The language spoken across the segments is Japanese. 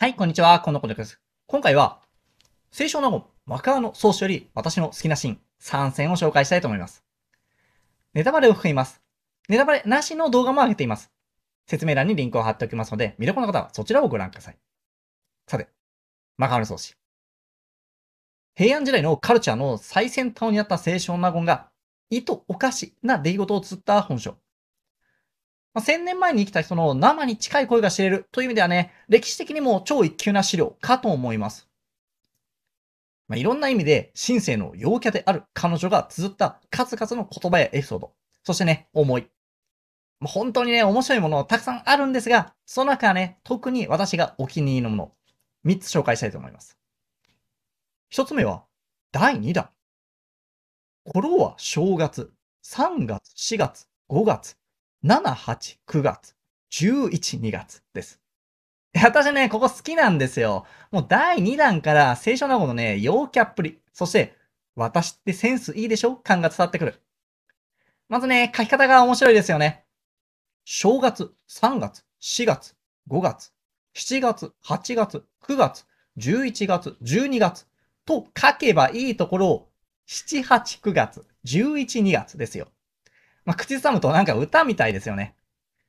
はい、こんにちは。こんなことです。今回は、清少納言、マカーの創始より私の好きなシーン、参戦を紹介したいと思います。ネタバレを含みます。ネタバレなしの動画も上げています。説明欄にリンクを貼っておきますので、魅力の方はそちらをご覧ください。さて、マカーの創始。平安時代のカルチャーの最先端にあった清少納言が、意図おかしな出来事を綴った本書。まあ、1000年前に生きた人の生に近い声が知れるという意味ではね、歴史的にも超一級な資料かと思います。まあ、いろんな意味で、新世の陽キャである彼女が綴った数々の言葉やエピソード、そしてね、思い。まあ、本当にね、面白いものたくさんあるんですが、その中はね、特に私がお気に入りのもの、3つ紹介したいと思います。1つ目は、第2弾。頃は正月、3月、4月、5月、7、8、9月、11、2月です。私ね、ここ好きなんですよ。もう第2弾から聖書な子のね、陽キャっぷり。そして、私ってセンスいいでしょ感が伝わってくる。まずね、書き方が面白いですよね。正月、3月、4月、5月、7月、8月、9月、11月、12月と書けばいいところを、7、8、9月、11、2月ですよ。まあ、口ずさむとなんか歌みたいですよね。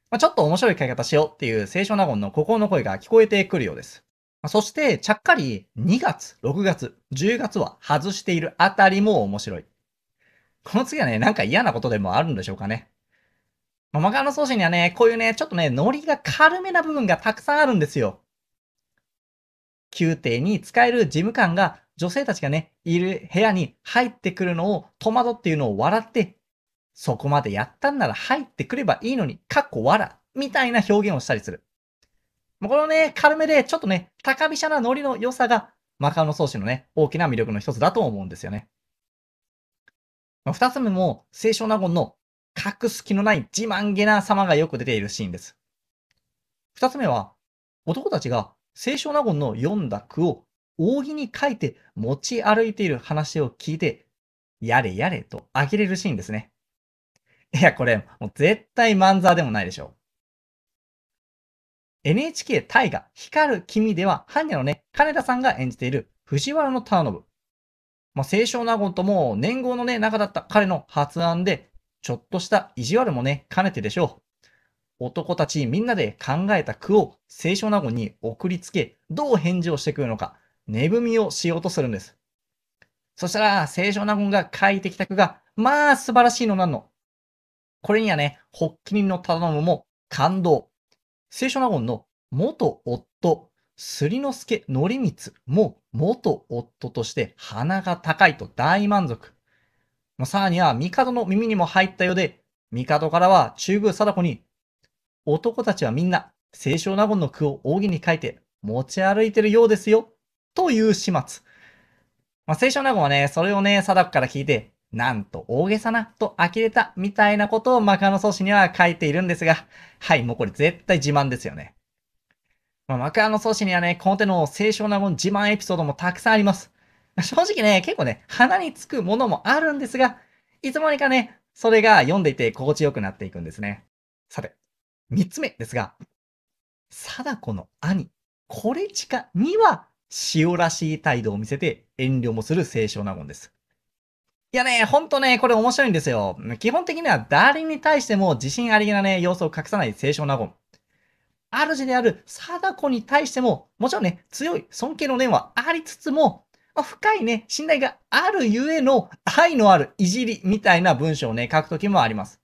まあ、ちょっと面白い書き方しようっていう清少納言の心の声が聞こえてくるようです。まあ、そして、ちゃっかり2月、6月、10月は外しているあたりも面白い。この次はね、なんか嫌なことでもあるんでしょうかね。まあ、マガの奏者にはね、こういうね、ちょっとね、ノリが軽めな部分がたくさんあるんですよ。宮廷に使える事務官が女性たちがね、いる部屋に入ってくるのを戸惑っていうのを笑ってそこまでやったんなら入ってくればいいのに、かっこわら、みたいな表現をしたりする。このね、軽めで、ちょっとね、高飛車なノリの良さが、マカオの創始のね、大きな魅力の一つだと思うんですよね。二つ目も、清少納言の隠す気のない自慢げな様がよく出ているシーンです。二つ目は、男たちが清少納言の読んだ句を扇に書いて持ち歩いている話を聞いて、やれやれと呆れるシーンですね。いや、これ、もう絶対漫才でもないでしょ。NHK 大河光る君では、般若のね、金田さんが演じている藤原の忠信。まあ、清少納言とも年号のね、中だった彼の発案で、ちょっとした意地悪もね、兼ねてでしょう。男たちみんなで考えた句を清少納言に送りつけ、どう返事をしてくるのか、寝踏みをしようとするんです。そしたら、清少納言が書いてきた句が、まあ素晴らしいのなんの。これにはね、発起人の忠信も感動。清少納言の元夫、すりのすけのりみつも元夫として鼻が高いと大満足。さらには、帝の耳にも入ったようで、帝からは中宮貞子に、男たちはみんな清少納言の句を扇に書いて持ち歩いてるようですよ、という始末。まあ、清少納言はね、それをね、貞子から聞いて、なんと大げさなと呆れたみたいなことをマカノソ氏には書いているんですが、はい、もうこれ絶対自慢ですよね。まあ、マカノソ氏にはね、この手の清少納言自慢エピソードもたくさんあります。正直ね、結構ね、鼻につくものもあるんですが、いつの間にかね、それが読んでいて心地よくなっていくんですね。さて、三つ目ですが、貞子の兄、これちかには、塩らしい態度を見せて遠慮もする清少納言です。いやね、ほんとね、これ面白いんですよ。基本的には誰に対しても自信ありげなね、様子を隠さない清少納言。主である貞子に対しても、もちろんね、強い尊敬の念はありつつも、まあ、深いね、信頼があるゆえの愛のあるいじりみたいな文章をね、書くときもあります。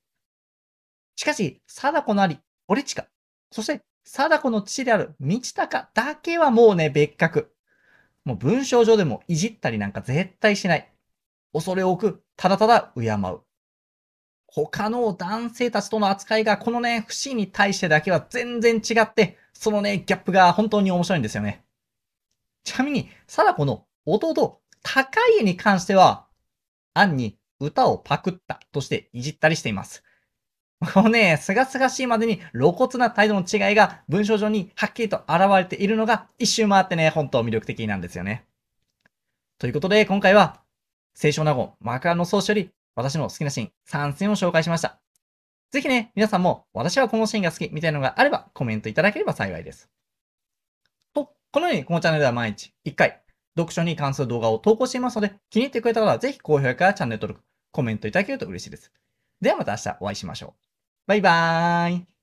しかし、貞子のあり、俺近、そして貞子の父である道隆だけはもうね、別格。もう文章上でもいじったりなんか絶対しない。恐れ多く、ただただ敬う。他の男性たちとの扱いが、このね、不議に対してだけは全然違って、そのね、ギャップが本当に面白いんですよね。ちなみに、貞この弟、高家に関しては、アンに歌をパクったとしていじったりしています。このね、すがすがしいまでに露骨な態度の違いが文章上にはっきりと現れているのが一周回ってね、本当魅力的なんですよね。ということで、今回は清少納言、枕の奏者より、私の好きなシーン、3選を紹介しました。ぜひね、皆さんも、私はこのシーンが好きみたいなのがあれば、コメントいただければ幸いです。と、このように、このチャンネルでは毎日、1回、読書に関する動画を投稿していますので、気に入ってくれた方は、ぜひ高評価やチャンネル登録、コメントいただけると嬉しいです。ではまた明日お会いしましょう。バイバーイ。